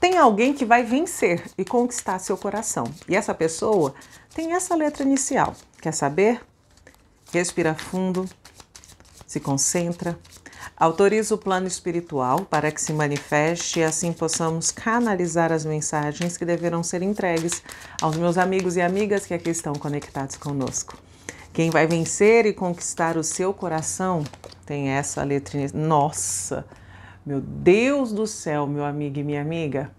Tem alguém que vai vencer e conquistar seu coração. E essa pessoa tem essa letra inicial. Quer saber? Respira fundo, se concentra, autoriza o plano espiritual para que se manifeste e assim possamos canalizar as mensagens que deverão ser entregues aos meus amigos e amigas que aqui estão conectados conosco. Quem vai vencer e conquistar o seu coração tem essa letra. Nossa! Meu Deus do céu, meu amigo e minha amiga.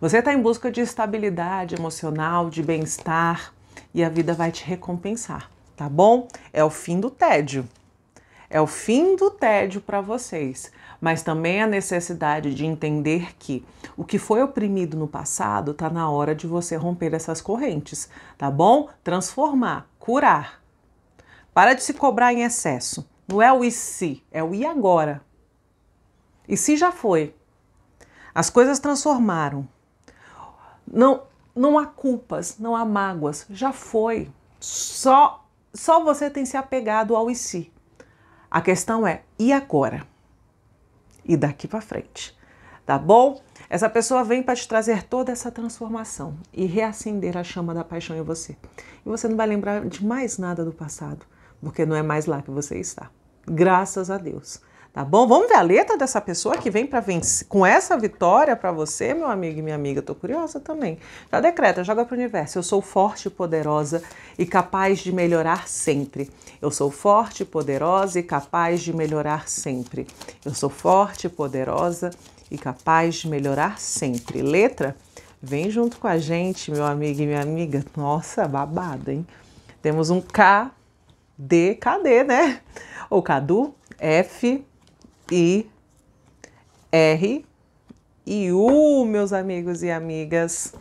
Você está em busca de estabilidade emocional, de bem-estar e a vida vai te recompensar, tá bom? É o fim do tédio. É o fim do tédio para vocês, mas também a necessidade de entender que o que foi oprimido no passado está na hora de você romper essas correntes, tá bom? Transformar, curar. Para de se cobrar em excesso. Não é o e se, é o e agora. E se já foi, as coisas transformaram. Não, não há culpas, não há mágoas, já foi. Só, só você tem se apegado ao e si. A questão é e agora? E daqui para frente, tá bom? Essa pessoa vem para te trazer toda essa transformação e reacender a chama da paixão em você. E você não vai lembrar de mais nada do passado, porque não é mais lá que você está. Graças a Deus. Tá bom? Vamos ver a letra dessa pessoa que vem para vencer com essa vitória para você, meu amigo e minha amiga. Tô curiosa também. Já tá, decreta, joga para o universo. Eu sou forte, poderosa e capaz de melhorar sempre. Eu sou forte, poderosa e capaz de melhorar sempre. Eu sou forte, poderosa e capaz de melhorar sempre. Letra, vem junto com a gente, meu amigo e minha amiga. Nossa, babada hein? Temos um K, D, KD, né? Ou Cadu, F, I, R e U, meus amigos e amigas.